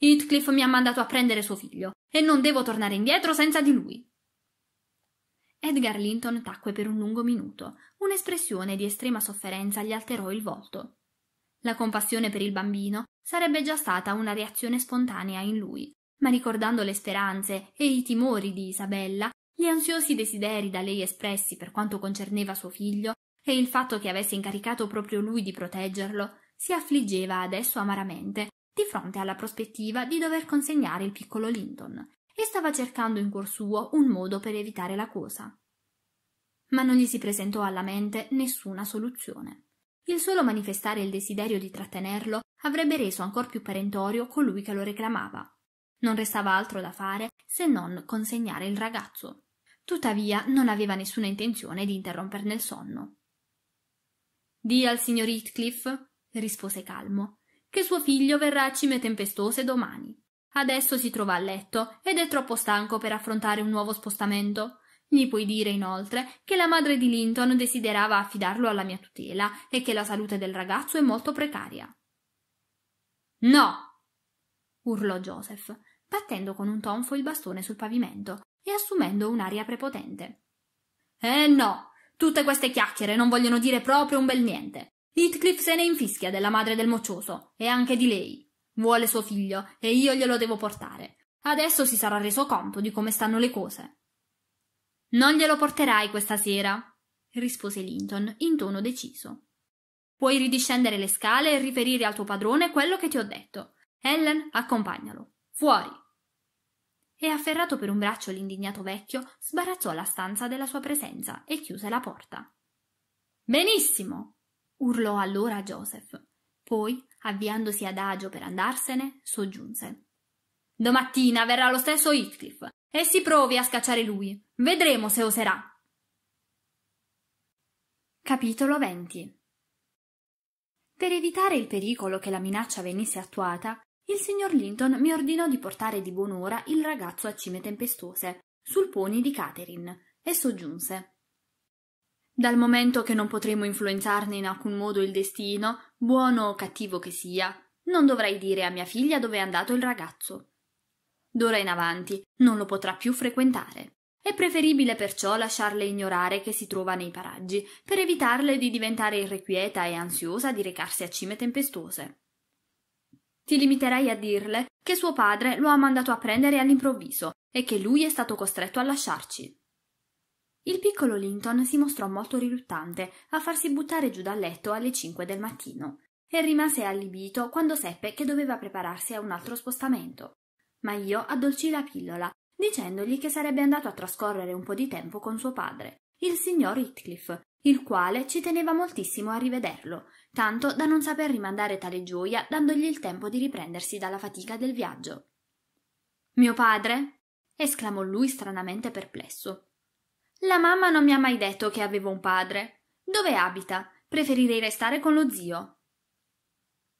Heathcliff mi ha mandato a prendere suo figlio, e non devo tornare indietro senza di lui. Edgar Linton tacque per un lungo minuto. Un'espressione di estrema sofferenza gli alterò il volto. La compassione per il bambino sarebbe già stata una reazione spontanea in lui, ma ricordando le speranze e i timori di Isabella, gli ansiosi desideri da lei espressi per quanto concerneva suo figlio e il fatto che avesse incaricato proprio lui di proteggerlo, si affliggeva adesso amaramente di fronte alla prospettiva di dover consegnare il piccolo Linton e stava cercando in cuor suo un modo per evitare la cosa. Ma non gli si presentò alla mente nessuna soluzione. Il solo manifestare il desiderio di trattenerlo avrebbe reso ancor più perentorio colui che lo reclamava. Non restava altro da fare se non consegnare il ragazzo. Tuttavia non aveva nessuna intenzione di interromperne il sonno. Dia al signor Heathcliff, rispose calmo, che suo figlio verrà a cime tempestose domani. Adesso si trova a letto ed è troppo stanco per affrontare un nuovo spostamento. Gli puoi dire inoltre che la madre di Linton desiderava affidarlo alla mia tutela e che la salute del ragazzo è molto precaria. No! urlò Joseph, battendo con un tonfo il bastone sul pavimento e assumendo un'aria prepotente. Eh no! Tutte queste chiacchiere non vogliono dire proprio un bel niente. Heathcliff se ne infischia della madre del moccioso e anche di lei. Vuole suo figlio e io glielo devo portare. Adesso si sarà reso conto di come stanno le cose. Non glielo porterai questa sera, rispose Linton in tono deciso. Puoi ridiscendere le scale e riferire al tuo padrone quello che ti ho detto. Ellen, accompagnalo. Fuori. E afferrato per un braccio l'indignato vecchio, sbarazzò la stanza della sua presenza e chiuse la porta. Benissimo, urlò allora Joseph. Poi, avviandosi ad agio per andarsene, soggiunse. Domattina verrà lo stesso Heathcliff e si provi a scacciare lui. Vedremo se oserà. Capitolo 20 Per evitare il pericolo che la minaccia venisse attuata, il signor Linton mi ordinò di portare di buon'ora il ragazzo a cime tempestose, sul pony di Catherine, e soggiunse. Dal momento che non potremo influenzarne in alcun modo il destino, buono o cattivo che sia, non dovrei dire a mia figlia dove è andato il ragazzo. D'ora in avanti non lo potrà più frequentare. È preferibile perciò lasciarle ignorare che si trova nei paraggi, per evitarle di diventare irrequieta e ansiosa di recarsi a cime tempestose. Ti limiterei a dirle che suo padre lo ha mandato a prendere all'improvviso e che lui è stato costretto a lasciarci. Il piccolo Linton si mostrò molto riluttante a farsi buttare giù dal letto alle cinque del mattino e rimase allibito quando seppe che doveva prepararsi a un altro spostamento. Ma io addolcì la pillola, dicendogli che sarebbe andato a trascorrere un po' di tempo con suo padre, il signor Heathcliff, il quale ci teneva moltissimo a rivederlo, tanto da non saper rimandare tale gioia dandogli il tempo di riprendersi dalla fatica del viaggio. Mio padre? esclamò lui stranamente perplesso. La mamma non mi ha mai detto che avevo un padre. Dove abita? Preferirei restare con lo zio.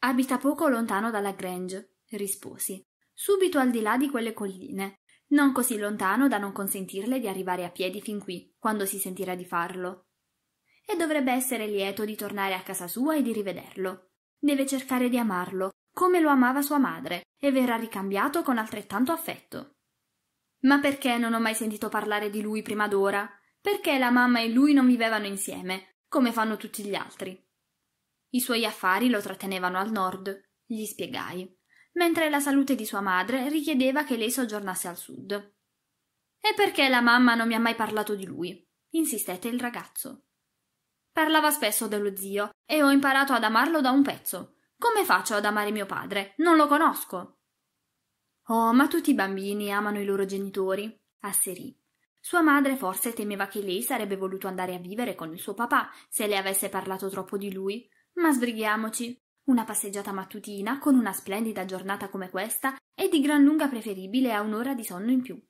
Abita poco lontano dalla Grange, risposi, subito al di là di quelle colline, non così lontano da non consentirle di arrivare a piedi fin qui, quando si sentirà di farlo. E dovrebbe essere lieto di tornare a casa sua e di rivederlo. Deve cercare di amarlo, come lo amava sua madre, e verrà ricambiato con altrettanto affetto. Ma perché non ho mai sentito parlare di lui prima d'ora? Perché la mamma e lui non vivevano insieme, come fanno tutti gli altri. I suoi affari lo trattenevano al nord, gli spiegai, mentre la salute di sua madre richiedeva che lei soggiornasse al sud. E perché la mamma non mi ha mai parlato di lui? insistette il ragazzo. Parlava spesso dello zio e ho imparato ad amarlo da un pezzo. Come faccio ad amare mio padre? Non lo conosco. Oh, ma tutti i bambini amano i loro genitori, asserì. Sua madre forse temeva che lei sarebbe voluto andare a vivere con il suo papà se le avesse parlato troppo di lui. Ma sbrighiamoci. Una passeggiata mattutina con una splendida giornata come questa è di gran lunga preferibile a un'ora di sonno in più.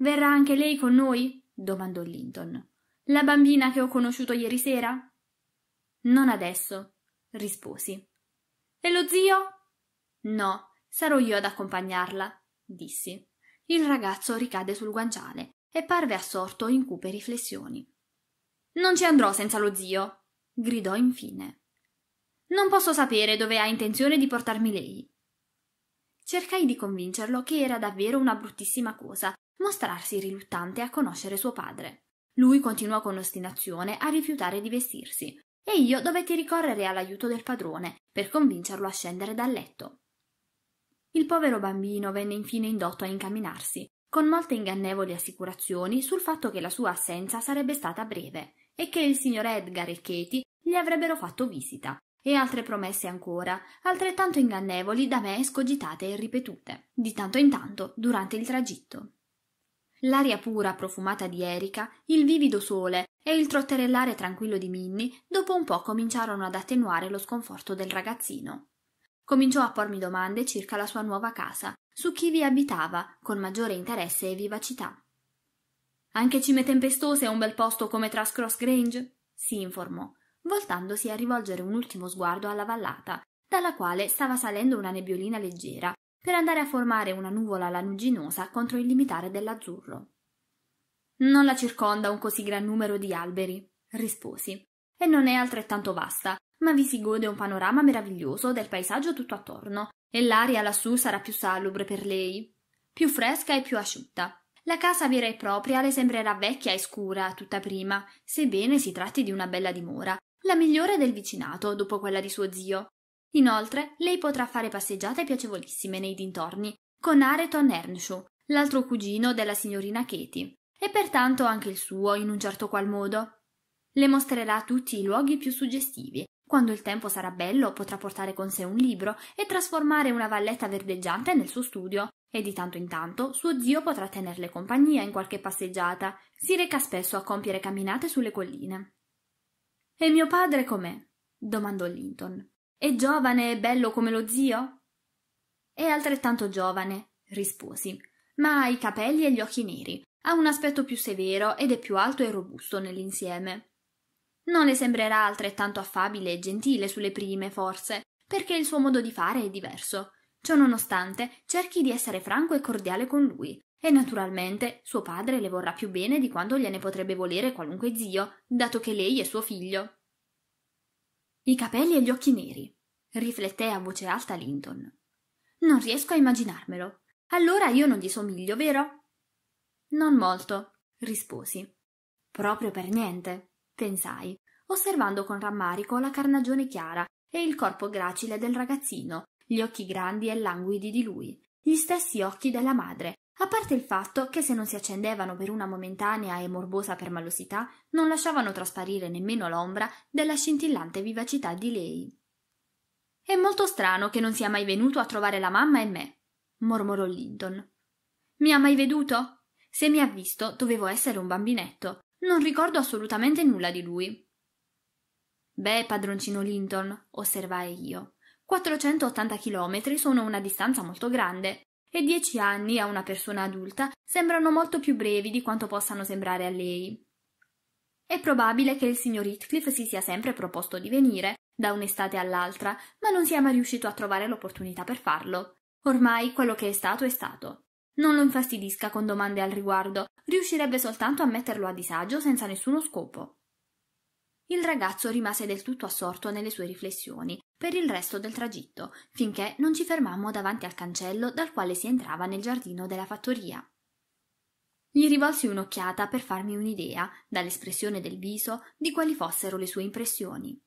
Verrà anche lei con noi? domandò Linton. La bambina che ho conosciuto ieri sera? Non adesso, risposi. E lo zio? No, Sarò io ad accompagnarla, dissi. Il ragazzo ricadde sul guanciale e parve assorto in cupe riflessioni. Non ci andrò senza lo zio, gridò infine. Non posso sapere dove ha intenzione di portarmi lei. Cercai di convincerlo che era davvero una bruttissima cosa mostrarsi riluttante a conoscere suo padre. Lui continuò con ostinazione a rifiutare di vestirsi e io dovetti ricorrere all'aiuto del padrone per convincerlo a scendere dal letto. Il povero bambino venne infine indotto a incamminarsi, con molte ingannevoli assicurazioni sul fatto che la sua assenza sarebbe stata breve e che il signor Edgar e Katie gli avrebbero fatto visita, e altre promesse ancora, altrettanto ingannevoli da me escogitate e ripetute, di tanto in tanto durante il tragitto. L'aria pura profumata di Erika, il vivido sole e il trotterellare tranquillo di Minnie dopo un po' cominciarono ad attenuare lo sconforto del ragazzino. Cominciò a pormi domande circa la sua nuova casa, su chi vi abitava, con maggiore interesse e vivacità. Anche Cime Tempestose è un bel posto come Trascross Grange? si informò, voltandosi a rivolgere un ultimo sguardo alla vallata, dalla quale stava salendo una nebbiolina leggera, per andare a formare una nuvola lanuginosa contro il limitare dell'azzurro. Non la circonda un così gran numero di alberi, risposi, e non è altrettanto vasta, ma vi si gode un panorama meraviglioso del paesaggio tutto attorno e l'aria lassù sarà più salubre per lei, più fresca e più asciutta. La casa vera e propria le sembrerà vecchia e scura, tutta prima, sebbene si tratti di una bella dimora, la migliore del vicinato dopo quella di suo zio. Inoltre, lei potrà fare passeggiate piacevolissime nei dintorni con Areton Earnshaw, l'altro cugino della signorina Katie, e pertanto anche il suo in un certo qual modo. Le mostrerà tutti i luoghi più suggestivi quando il tempo sarà bello potrà portare con sé un libro e trasformare una valletta verdeggiante nel suo studio. E di tanto in tanto suo zio potrà tenerle compagnia in qualche passeggiata. Si reca spesso a compiere camminate sulle colline. E mio padre com'è? domandò Linton. È giovane e bello come lo zio? È altrettanto giovane, risposi, ma ha i capelli e gli occhi neri, ha un aspetto più severo ed è più alto e robusto nell'insieme. Non le sembrerà altrettanto affabile e gentile sulle prime, forse, perché il suo modo di fare è diverso. Ciò nonostante, cerchi di essere franco e cordiale con lui, e naturalmente suo padre le vorrà più bene di quanto gliene potrebbe volere qualunque zio, dato che lei è suo figlio. I capelli e gli occhi neri, rifletté a voce alta Linton. Non riesco a immaginarmelo. Allora io non gli somiglio, vero? Non molto, risposi. Proprio per niente pensai, osservando con rammarico la carnagione chiara e il corpo gracile del ragazzino, gli occhi grandi e languidi di lui, gli stessi occhi della madre, a parte il fatto che se non si accendevano per una momentanea e morbosa permalosità, non lasciavano trasparire nemmeno l'ombra della scintillante vivacità di lei. È molto strano che non sia mai venuto a trovare la mamma e me, mormorò Linton. Mi ha mai veduto? Se mi ha visto, dovevo essere un bambinetto, non ricordo assolutamente nulla di lui. Beh, padroncino Linton, osservai io. 480 chilometri sono una distanza molto grande e dieci anni a una persona adulta sembrano molto più brevi di quanto possano sembrare a lei. È probabile che il signor Heathcliff si sia sempre proposto di venire, da un'estate all'altra, ma non sia mai riuscito a trovare l'opportunità per farlo. Ormai quello che è stato è stato. Non lo infastidisca con domande al riguardo, riuscirebbe soltanto a metterlo a disagio senza nessuno scopo. Il ragazzo rimase del tutto assorto nelle sue riflessioni per il resto del tragitto, finché non ci fermammo davanti al cancello dal quale si entrava nel giardino della fattoria. Gli rivolsi un'occhiata per farmi un'idea, dall'espressione del viso, di quali fossero le sue impressioni.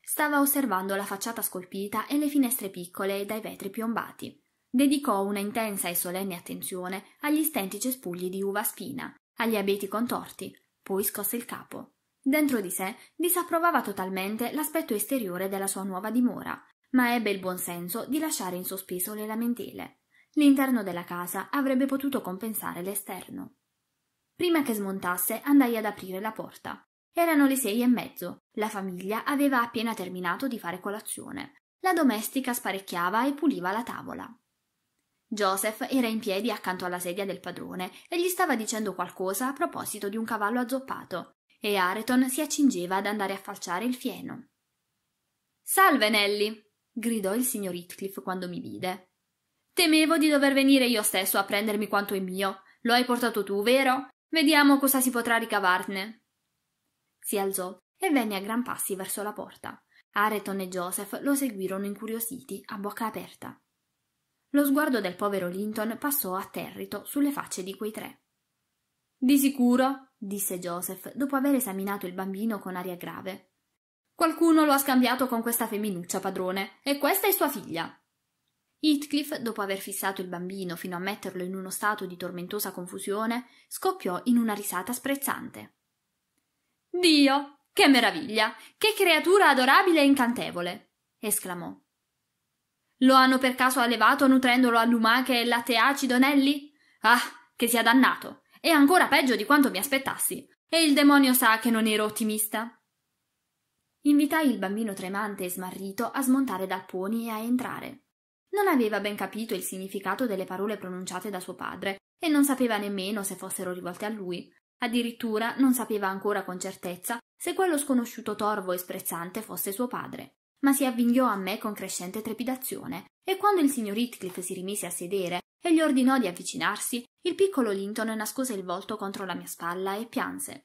Stava osservando la facciata scolpita e le finestre piccole dai vetri piombati dedicò una intensa e solenne attenzione agli stenti cespugli di uva spina, agli abeti contorti, poi scosse il capo. Dentro di sé disapprovava totalmente l'aspetto esteriore della sua nuova dimora, ma ebbe il buon senso di lasciare in sospeso le lamentele. L'interno della casa avrebbe potuto compensare l'esterno. Prima che smontasse andai ad aprire la porta. Erano le sei e mezzo. La famiglia aveva appena terminato di fare colazione. La domestica sparecchiava e puliva la tavola. Joseph era in piedi accanto alla sedia del padrone e gli stava dicendo qualcosa a proposito di un cavallo azzoppato, e Areton si accingeva ad andare a falciare il fieno. Salve, Nelly! gridò il signor Heathcliff quando mi vide. Temevo di dover venire io stesso a prendermi quanto è mio. Lo hai portato tu, vero? Vediamo cosa si potrà ricavarne. Si alzò e venne a gran passi verso la porta. Areton e Joseph lo seguirono incuriositi, a bocca aperta. Lo sguardo del povero Linton passò atterrito sulle facce di quei tre. Di sicuro, disse Joseph, dopo aver esaminato il bambino con aria grave. Qualcuno lo ha scambiato con questa femminuccia, padrone, e questa è sua figlia. Heathcliff, dopo aver fissato il bambino fino a metterlo in uno stato di tormentosa confusione, scoppiò in una risata sprezzante. Dio, che meraviglia! Che creatura adorabile e incantevole! esclamò. Lo hanno per caso allevato nutrendolo a lumache e latte acido, Nelly? Ah, che sia dannato! E ancora peggio di quanto mi aspettassi. E il demonio sa che non ero ottimista. Invitai il bambino tremante e smarrito a smontare dal pony e a entrare. Non aveva ben capito il significato delle parole pronunciate da suo padre e non sapeva nemmeno se fossero rivolte a lui. Addirittura non sapeva ancora con certezza se quello sconosciuto torvo e sprezzante fosse suo padre ma si avvinghiò a me con crescente trepidazione, e quando il signor Heathcliff si rimise a sedere e gli ordinò di avvicinarsi, il piccolo Linton nascose il volto contro la mia spalla e pianse.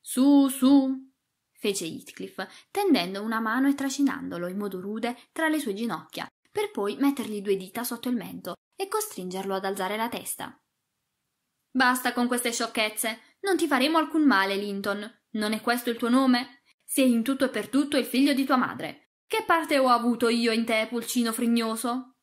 Su, su, fece Heathcliff, tendendo una mano e trascinandolo in modo rude tra le sue ginocchia, per poi mettergli due dita sotto il mento e costringerlo ad alzare la testa. Basta con queste sciocchezze. Non ti faremo alcun male, Linton. Non è questo il tuo nome? Sei in tutto e per tutto il figlio di tua madre. Che parte ho avuto io in te, pulcino frignoso?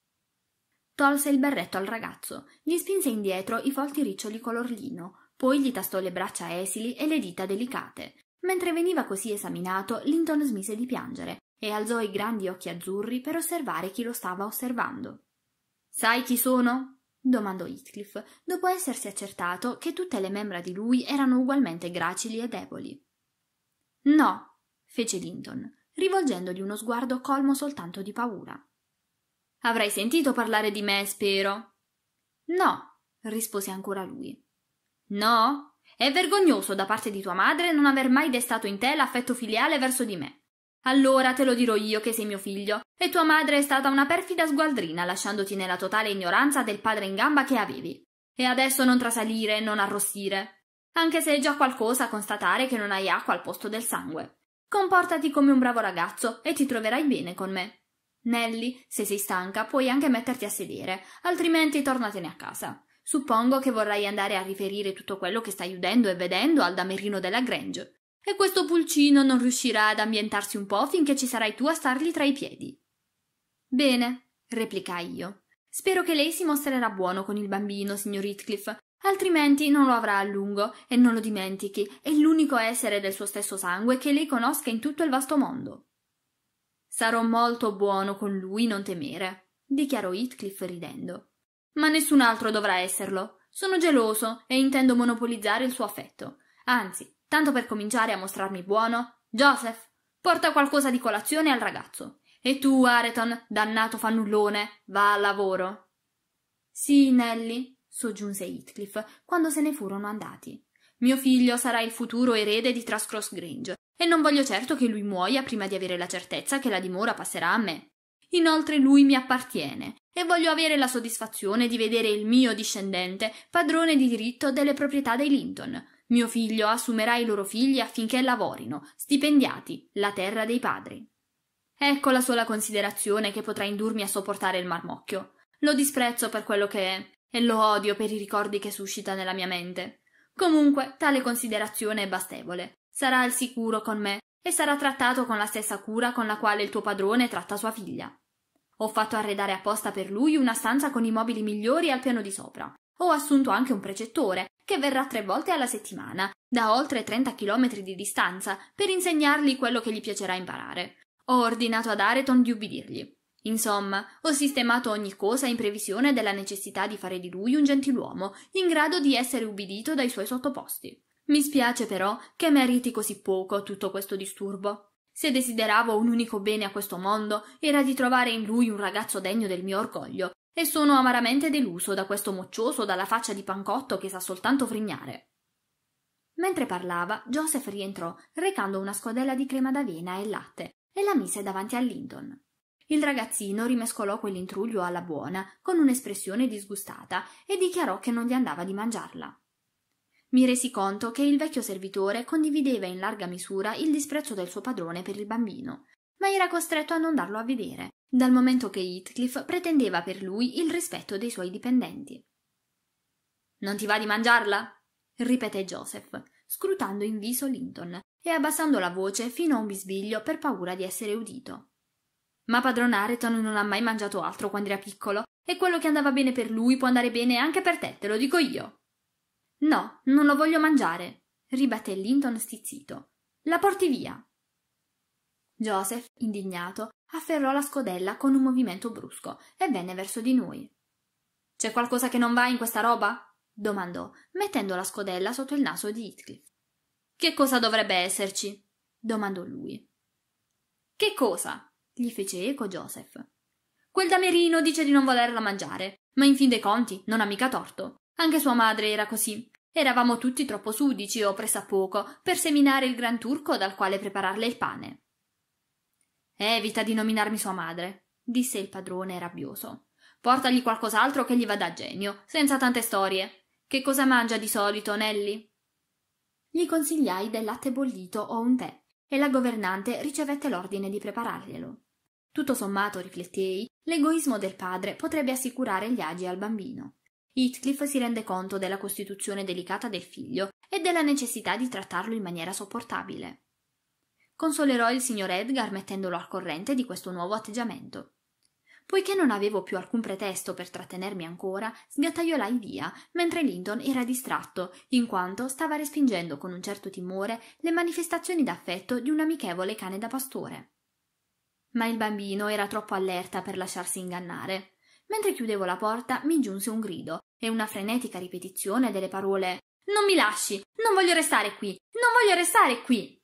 Tolse il berretto al ragazzo, gli spinse indietro i folti riccioli color lino, poi gli tastò le braccia esili e le dita delicate. Mentre veniva così esaminato, Linton smise di piangere e alzò i grandi occhi azzurri per osservare chi lo stava osservando. Sai chi sono? domandò Heathcliff, dopo essersi accertato che tutte le membra di lui erano ugualmente gracili e deboli. No, fece Linton, rivolgendogli uno sguardo colmo soltanto di paura. Avrai sentito parlare di me, spero. No, rispose ancora lui. No? È vergognoso da parte di tua madre non aver mai destato in te l'affetto filiale verso di me. Allora te lo dirò io che sei mio figlio, e tua madre è stata una perfida sgualdrina lasciandoti nella totale ignoranza del padre in gamba che avevi. E adesso non trasalire, non arrossire. Anche se è già qualcosa constatare che non hai acqua al posto del sangue. Comportati come un bravo ragazzo e ti troverai bene con me. Nelly, se sei stanca, puoi anche metterti a sedere, altrimenti tornatene a casa. Suppongo che vorrai andare a riferire tutto quello che stai udendo e vedendo al damerino della Grange. E questo pulcino non riuscirà ad ambientarsi un po' finché ci sarai tu a stargli tra i piedi. Bene, replicai io. Spero che lei si mostrerà buono con il bambino, signor Heathcliff, altrimenti non lo avrà a lungo e non lo dimentichi, è l'unico essere del suo stesso sangue che lei conosca in tutto il vasto mondo. Sarò molto buono con lui, non temere, dichiarò Heathcliff ridendo. Ma nessun altro dovrà esserlo. Sono geloso e intendo monopolizzare il suo affetto. Anzi, tanto per cominciare a mostrarmi buono, Joseph, porta qualcosa di colazione al ragazzo. E tu, Areton, dannato fannullone, va al lavoro. Sì, Nelly, soggiunse Heathcliff quando se ne furono andati. Mio figlio sarà il futuro erede di Trascross Grange e non voglio certo che lui muoia prima di avere la certezza che la dimora passerà a me. Inoltre lui mi appartiene e voglio avere la soddisfazione di vedere il mio discendente padrone di diritto delle proprietà dei Linton. Mio figlio assumerà i loro figli affinché lavorino, stipendiati, la terra dei padri. Ecco la sola considerazione che potrà indurmi a sopportare il marmocchio. Lo disprezzo per quello che è, e lo odio per i ricordi che suscita nella mia mente. Comunque, tale considerazione è bastevole. Sarà al sicuro con me e sarà trattato con la stessa cura con la quale il tuo padrone tratta sua figlia. Ho fatto arredare apposta per lui una stanza con i mobili migliori al piano di sopra. Ho assunto anche un precettore, che verrà tre volte alla settimana, da oltre 30 chilometri di distanza, per insegnargli quello che gli piacerà imparare. Ho ordinato ad Areton di ubbidirgli. Insomma, ho sistemato ogni cosa in previsione della necessità di fare di lui un gentiluomo, in grado di essere ubbidito dai suoi sottoposti. Mi spiace però che meriti così poco tutto questo disturbo. Se desideravo un unico bene a questo mondo, era di trovare in lui un ragazzo degno del mio orgoglio, e sono amaramente deluso da questo moccioso dalla faccia di pancotto che sa soltanto frignare. Mentre parlava, Joseph rientrò, recando una scodella di crema d'avena e latte, e la mise davanti a Linton. Il ragazzino rimescolò quell'intruglio alla buona, con un'espressione disgustata, e dichiarò che non gli andava di mangiarla. Mi resi conto che il vecchio servitore condivideva in larga misura il disprezzo del suo padrone per il bambino, ma era costretto a non darlo a vedere, dal momento che Heathcliff pretendeva per lui il rispetto dei suoi dipendenti. Non ti va di mangiarla? ripeté Joseph, scrutando in viso Linton e abbassando la voce fino a un bisbiglio per paura di essere udito. Ma padron Areton non ha mai mangiato altro quando era piccolo, e quello che andava bene per lui può andare bene anche per te, te lo dico io. No, non lo voglio mangiare, ribatté Linton stizzito. La porti via. Joseph, indignato, afferrò la scodella con un movimento brusco e venne verso di noi. C'è qualcosa che non va in questa roba? domandò, mettendo la scodella sotto il naso di Heathcliff. Che cosa dovrebbe esserci? domandò lui. Che cosa? gli fece eco Joseph. Quel damerino dice di non volerla mangiare, ma in fin dei conti non ha mica torto. Anche sua madre era così. Eravamo tutti troppo sudici o poco per seminare il gran turco dal quale prepararle il pane. Evita di nominarmi sua madre, disse il padrone rabbioso. Portagli qualcos'altro che gli vada a genio, senza tante storie. Che cosa mangia di solito, Nelly? Gli consigliai del latte bollito o un tè, e la governante ricevette l'ordine di prepararglielo. Tutto sommato, riflettei, l'egoismo del padre potrebbe assicurare gli agi al bambino. Heathcliff si rende conto della costituzione delicata del figlio e della necessità di trattarlo in maniera sopportabile. Consolerò il signor Edgar mettendolo al corrente di questo nuovo atteggiamento. Poiché non avevo più alcun pretesto per trattenermi ancora, sgattaiolai via, mentre Linton era distratto, in quanto stava respingendo con un certo timore le manifestazioni d'affetto di un amichevole cane da pastore ma il bambino era troppo allerta per lasciarsi ingannare. Mentre chiudevo la porta mi giunse un grido e una frenetica ripetizione delle parole Non mi lasci! Non voglio restare qui! Non voglio restare qui!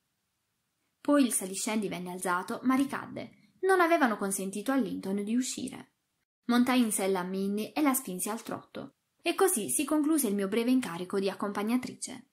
Poi il saliscendi venne alzato, ma ricadde. Non avevano consentito a Linton di uscire. Montai in sella a Minnie e la spinsi al trotto. E così si concluse il mio breve incarico di accompagnatrice.